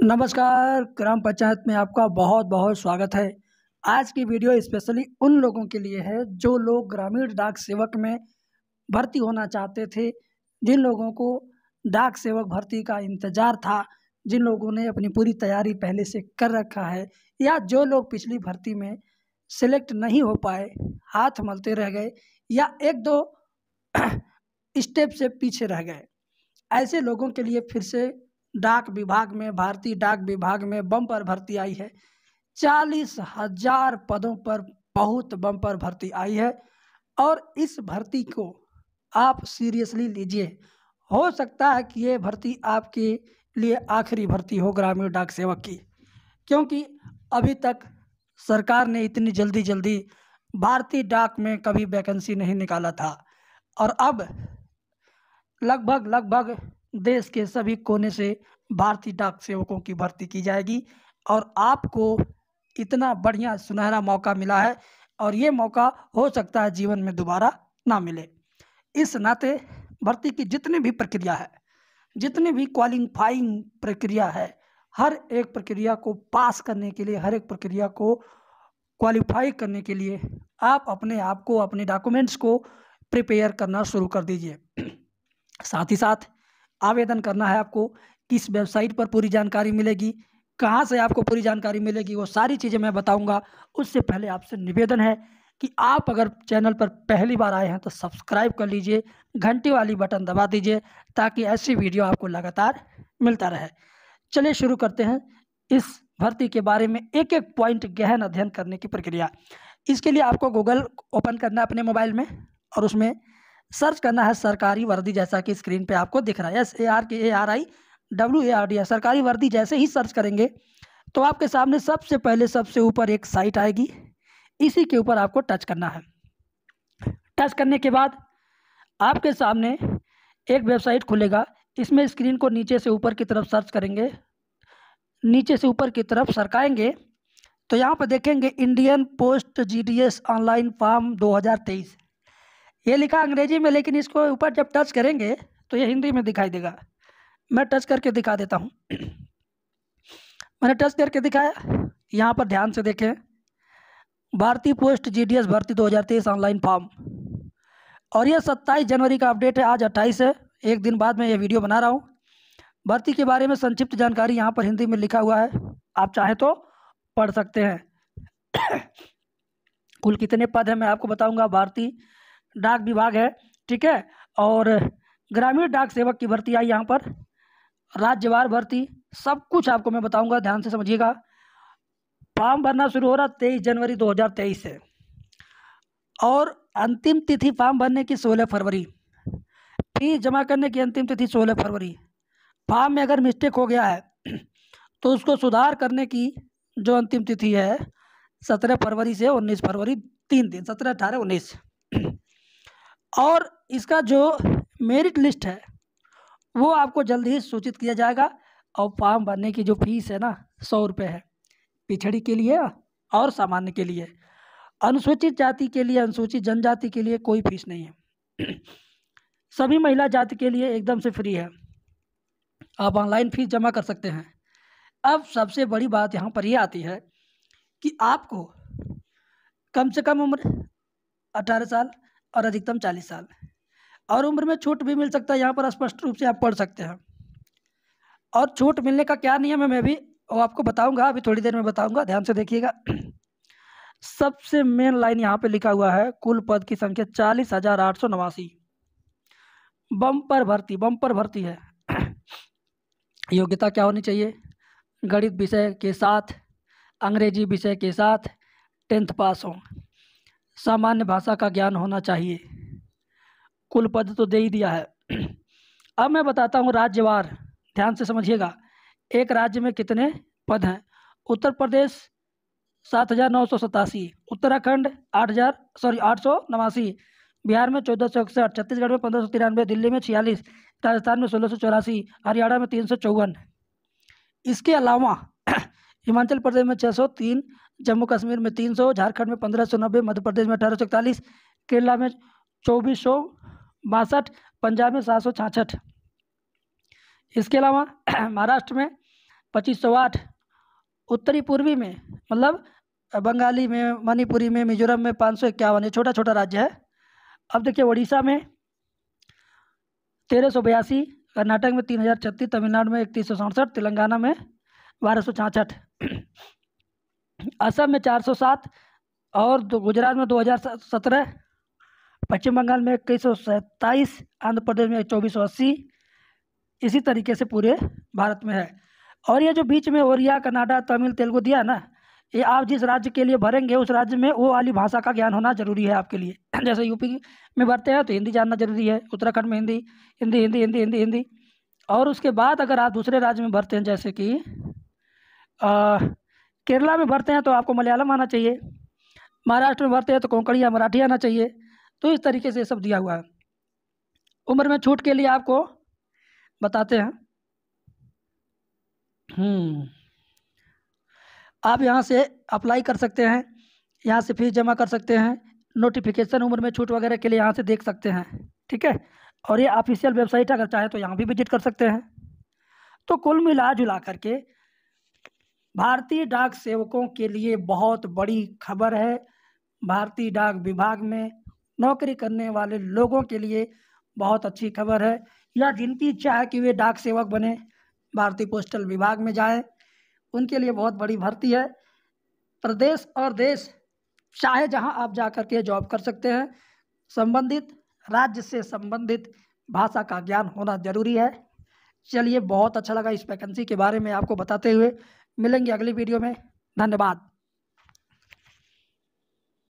नमस्कार ग्राम पंचायत में आपका बहुत बहुत स्वागत है आज की वीडियो स्पेशली उन लोगों के लिए है जो लोग ग्रामीण डाक सेवक में भर्ती होना चाहते थे जिन लोगों को डाक सेवक भर्ती का इंतज़ार था जिन लोगों ने अपनी पूरी तैयारी पहले से कर रखा है या जो लोग पिछली भर्ती में सिलेक्ट नहीं हो पाए हाथ मलते रह गए या एक दो स्टेप से पीछे रह गए ऐसे लोगों के लिए फिर से डाक विभाग में भारतीय डाक विभाग में बम्पर भर्ती आई है चालीस हजार पदों पर बहुत बम्पर भर्ती आई है और इस भर्ती को आप सीरियसली लीजिए हो सकता है कि ये भर्ती आपके लिए आखिरी भर्ती हो ग्रामीण डाक सेवक की क्योंकि अभी तक सरकार ने इतनी जल्दी जल्दी भारतीय डाक में कभी वैकेंसी नहीं निकाला था और अब लगभग लगभग देश के सभी कोने से भारतीय डाक सेवकों की भर्ती की जाएगी और आपको इतना बढ़िया सुनहरा मौका मिला है और ये मौका हो सकता है जीवन में दोबारा ना मिले इस नाते भर्ती की जितनी भी प्रक्रिया है जितनी भी क्वालिफाइंग प्रक्रिया है हर एक प्रक्रिया को पास करने के लिए हर एक प्रक्रिया को क्वालिफाई करने के लिए आप अपने आप को अपने डॉक्यूमेंट्स को प्रिपेयर करना शुरू कर दीजिए साथ ही साथ आवेदन करना है आपको किस वेबसाइट पर पूरी जानकारी मिलेगी कहाँ से आपको पूरी जानकारी मिलेगी वो सारी चीज़ें मैं बताऊंगा उससे पहले आपसे निवेदन है कि आप अगर चैनल पर पहली बार आए हैं तो सब्सक्राइब कर लीजिए घंटी वाली बटन दबा दीजिए ताकि ऐसी वीडियो आपको लगातार मिलता रहे चलिए शुरू करते हैं इस भर्ती के बारे में एक एक पॉइंट गहन अध्ययन करने की प्रक्रिया इसके लिए आपको गूगल ओपन करना है अपने मोबाइल में और उसमें सर्च करना है सरकारी वर्दी जैसा कि स्क्रीन पे आपको दिख रहा है S A R K A R I W A R D सरकारी वर्दी जैसे ही सर्च करेंगे तो आपके सामने सबसे पहले सबसे ऊपर एक साइट आएगी इसी के ऊपर आपको टच करना है टच करने के बाद आपके सामने एक वेबसाइट खुलेगा इसमें स्क्रीन को नीचे से ऊपर की तरफ सर्च करेंगे नीचे से ऊपर की तरफ सरकाएंगे तो यहाँ पर देखेंगे Indian post GDS online form ये लिखा अंग्रेजी में लेकिन इसको ऊपर जब टच करेंगे तो ये हिंदी में दिखाई देगा मैं टच करके दिखा देता हूँ मैंने टच करके दिखाया यहाँ पर ध्यान से देखें भारतीय पोस्ट जीडीएस भर्ती 2023 ऑनलाइन फॉर्म और यह 27 जनवरी का अपडेट है आज 28 है एक दिन बाद मैं ये वीडियो बना रहा हूँ भर्ती के बारे में संक्षिप्त जानकारी यहाँ पर हिंदी में लिखा हुआ है आप चाहें तो पढ़ सकते हैं कुल कितने पद हैं मैं आपको बताऊंगा भारतीय डाक विभाग है ठीक है और ग्रामीण डाक सेवक की भर्ती आई यहाँ पर राज्यवार भर्ती सब कुछ आपको मैं बताऊंगा ध्यान से समझिएगा फॉर्म भरना शुरू हो रहा तेईस जनवरी 2023 से और अंतिम तिथि फॉर्म भरने की 16 फरवरी फीस जमा करने की अंतिम तिथि 16 फरवरी फॉर्म में अगर मिस्टेक हो गया है तो उसको सुधार करने की जो अंतिम तिथि है सत्रह फरवरी से उन्नीस फरवरी तीन दिन सत्रह अठारह उन्नीस और इसका जो मेरिट लिस्ट है वो आपको जल्द ही सूचित किया जाएगा और फॉर्म भरने की जो फीस है ना सौ रुपये है पिछड़ी के लिए और सामान्य के लिए अनुसूचित जाति के लिए अनुसूचित जनजाति के लिए कोई फीस नहीं है सभी महिला जाति के लिए एकदम से फ्री है आप ऑनलाइन फीस जमा कर सकते हैं अब सबसे बड़ी बात यहाँ पर ये आती है कि आपको कम से कम उम्र अठारह साल और अधिकतम चालीस साल और उम्र में छूट भी मिल सकता है यहाँ पर स्पष्ट रूप से आप पढ़ सकते हैं और छूट मिलने का क्या नियम है मैं भी वो आपको बताऊंगा अभी थोड़ी देर में बताऊंगा ध्यान से देखिएगा सबसे मेन लाइन यहाँ पे लिखा हुआ है कुल पद की संख्या चालीस हजार आठ सौ नवासी बम्पर भर्ती बम्पर भर्ती है योग्यता क्या होनी चाहिए गणित विषय के साथ अंग्रेजी विषय के साथ टेंथ पास हों सामान्य भाषा का ज्ञान होना चाहिए कुल पद तो दे ही दिया है अब मैं बताता हूँ राज्यवार ध्यान से समझिएगा एक राज्य में कितने पद हैं उत्तर प्रदेश सात हज़ार नौ सौ सतासी उत्तराखंड आठ हज़ार सॉरी आठ सौ नवासी बिहार में चौदह सौ इकसठ छत्तीसगढ़ में पंद्रह सौ तिरानवे दिल्ली में छियालीस राजस्थान में सोलह सौ चौरासी हरियाणा में तीन सौ चौवन इसके अलावा हिमाचल प्रदेश में छः सौ तीन जम्मू कश्मीर में तीन सौ झारखंड में पंद्रह सौ नब्बे मध्य प्रदेश में अठारह सौ इकतालीस केरला में चौबीस सौ बासठ पंजाब में सात सौ छाछठ इसके अलावा महाराष्ट्र में पच्चीस सौ आठ उत्तरी पूर्वी में मतलब बंगाली में मणिपुरी में मिजोरम में पाँच सौ इक्यावन ये छोटा छोटा राज्य है अब देखिए उड़ीसा में तेरह सौ बयासी कर्नाटक में तीन हज़ार छत्तीस तमिलनाडु में इकतीस सौ सड़सठ तेलंगाना में बारह सौ छाछठ असम में 407 और गुजरात में 2017 पश्चिम बंगाल में इक्कीस सौ आंध्र प्रदेश में चौबीस सौ अस्सी इसी तरीके से पूरे भारत में है और ये जो बीच में ओरिया कनाडा तमिल तेलुगु दिया ना ये आप जिस राज्य के लिए भरेंगे उस राज्य में वो वाली भाषा का ज्ञान होना जरूरी है आपके लिए जैसे यूपी में भरते हैं तो हिंदी जानना जरूरी है उत्तराखंड में हिंदी हिंदी हिंदी हिंदी हिंदी हिंदी और उसके बाद अगर आप दूसरे राज्य में भरते हैं जैसे कि केरला में भरते हैं तो आपको मलयालम आना चाहिए महाराष्ट्र में भरते हैं तो कोंकड़ी या मराठी आना चाहिए तो इस तरीके से सब दिया हुआ है उम्र में छूट के लिए आपको बताते हैं हम्म। आप यहाँ से अप्लाई कर सकते हैं यहाँ से फीस जमा कर सकते हैं नोटिफिकेशन उम्र में छूट वगैरह के लिए यहाँ से देख सकते हैं ठीक है और ये ऑफिशियल वेबसाइट अगर चाहे तो यहाँ भी विजिट कर सकते हैं तो कुल मिला जुला करके भारतीय डाक सेवकों के लिए बहुत बड़ी खबर है भारतीय डाक विभाग में नौकरी करने वाले लोगों के लिए बहुत अच्छी खबर है या जिनकी इच्छा है कि वे डाक सेवक बने भारतीय पोस्टल विभाग में जाए उनके लिए बहुत बड़ी भर्ती है प्रदेश और देश चाहे जहां आप जा कर के जॉब कर सकते हैं संबंधित राज्य से संबंधित भाषा का ज्ञान होना जरूरी है चलिए बहुत अच्छा लगा इस वैकेंसी के बारे में आपको बताते हुए मिलेंगे अगली वीडियो में धन्यवाद